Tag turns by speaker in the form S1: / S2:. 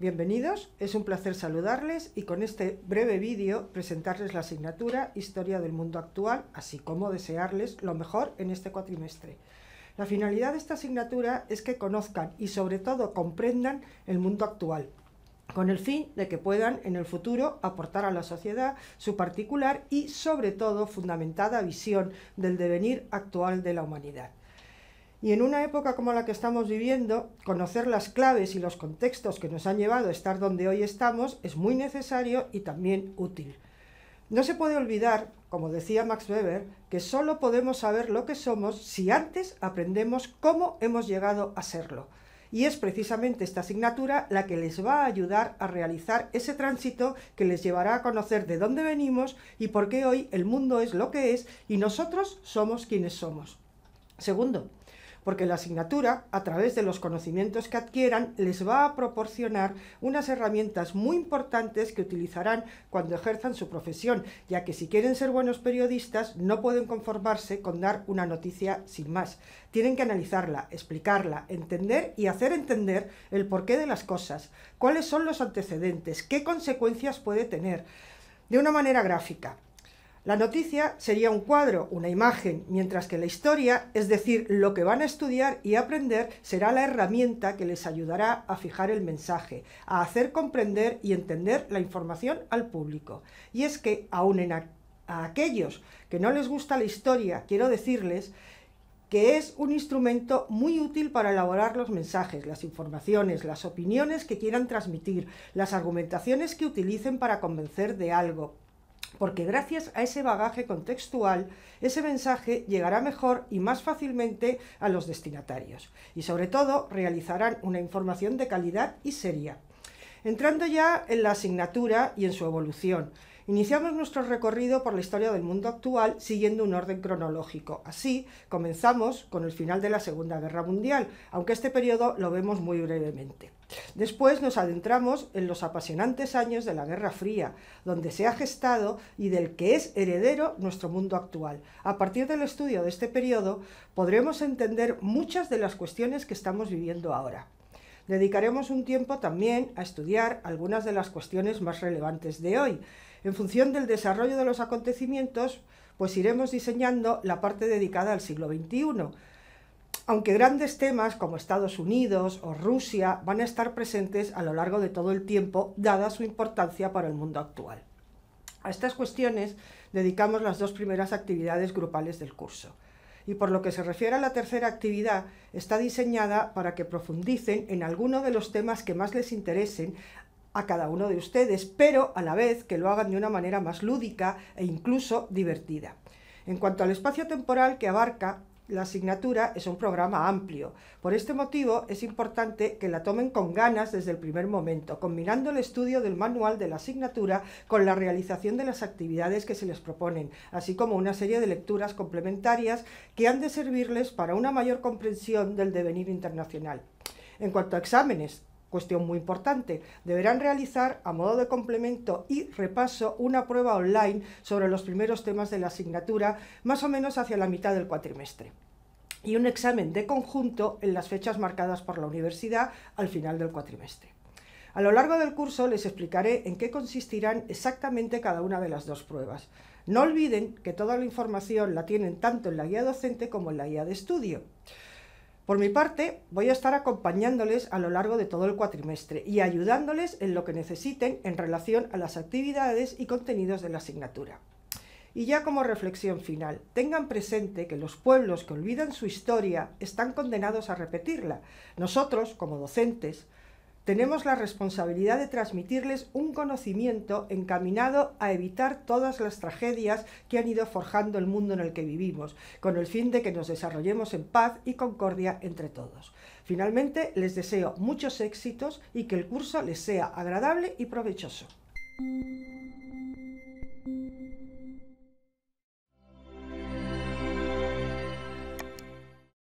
S1: Bienvenidos, es un placer saludarles y con este breve vídeo presentarles la asignatura Historia del Mundo Actual, así como desearles lo mejor en este cuatrimestre. La finalidad de esta asignatura es que conozcan y sobre todo comprendan el mundo actual, con el fin de que puedan en el futuro aportar a la sociedad su particular y sobre todo fundamentada visión del devenir actual de la humanidad. Y en una época como la que estamos viviendo, conocer las claves y los contextos que nos han llevado a estar donde hoy estamos es muy necesario y también útil. No se puede olvidar, como decía Max Weber, que solo podemos saber lo que somos si antes aprendemos cómo hemos llegado a serlo. Y es precisamente esta asignatura la que les va a ayudar a realizar ese tránsito que les llevará a conocer de dónde venimos y por qué hoy el mundo es lo que es y nosotros somos quienes somos. Segundo, porque la asignatura, a través de los conocimientos que adquieran, les va a proporcionar unas herramientas muy importantes que utilizarán cuando ejerzan su profesión, ya que si quieren ser buenos periodistas no pueden conformarse con dar una noticia sin más. Tienen que analizarla, explicarla, entender y hacer entender el porqué de las cosas, cuáles son los antecedentes, qué consecuencias puede tener, de una manera gráfica. La noticia sería un cuadro, una imagen, mientras que la historia, es decir, lo que van a estudiar y aprender, será la herramienta que les ayudará a fijar el mensaje, a hacer comprender y entender la información al público. Y es que, aun en a aquellos que no les gusta la historia, quiero decirles que es un instrumento muy útil para elaborar los mensajes, las informaciones, las opiniones que quieran transmitir, las argumentaciones que utilicen para convencer de algo, porque gracias a ese bagaje contextual, ese mensaje llegará mejor y más fácilmente a los destinatarios y sobre todo realizarán una información de calidad y seria. Entrando ya en la asignatura y en su evolución, Iniciamos nuestro recorrido por la historia del mundo actual siguiendo un orden cronológico. Así, comenzamos con el final de la Segunda Guerra Mundial, aunque este periodo lo vemos muy brevemente. Después nos adentramos en los apasionantes años de la Guerra Fría, donde se ha gestado y del que es heredero nuestro mundo actual. A partir del estudio de este periodo podremos entender muchas de las cuestiones que estamos viviendo ahora. Dedicaremos un tiempo también a estudiar algunas de las cuestiones más relevantes de hoy en función del desarrollo de los acontecimientos, pues iremos diseñando la parte dedicada al siglo XXI. Aunque grandes temas como Estados Unidos o Rusia van a estar presentes a lo largo de todo el tiempo, dada su importancia para el mundo actual. A estas cuestiones dedicamos las dos primeras actividades grupales del curso y por lo que se refiere a la tercera actividad, está diseñada para que profundicen en alguno de los temas que más les interesen a cada uno de ustedes, pero a la vez que lo hagan de una manera más lúdica e incluso divertida. En cuanto al espacio temporal que abarca, la asignatura es un programa amplio. Por este motivo es importante que la tomen con ganas desde el primer momento, combinando el estudio del manual de la asignatura con la realización de las actividades que se les proponen, así como una serie de lecturas complementarias que han de servirles para una mayor comprensión del devenir internacional. En cuanto a exámenes, cuestión muy importante, deberán realizar a modo de complemento y repaso una prueba online sobre los primeros temas de la asignatura, más o menos hacia la mitad del cuatrimestre y un examen de conjunto en las fechas marcadas por la universidad al final del cuatrimestre. A lo largo del curso les explicaré en qué consistirán exactamente cada una de las dos pruebas. No olviden que toda la información la tienen tanto en la guía docente como en la guía de estudio. Por mi parte, voy a estar acompañándoles a lo largo de todo el cuatrimestre y ayudándoles en lo que necesiten en relación a las actividades y contenidos de la asignatura. Y ya como reflexión final, tengan presente que los pueblos que olvidan su historia están condenados a repetirla. Nosotros, como docentes, tenemos la responsabilidad de transmitirles un conocimiento encaminado a evitar todas las tragedias que han ido forjando el mundo en el que vivimos, con el fin de que nos desarrollemos en paz y concordia entre todos. Finalmente, les deseo muchos éxitos y que el curso les sea agradable y provechoso.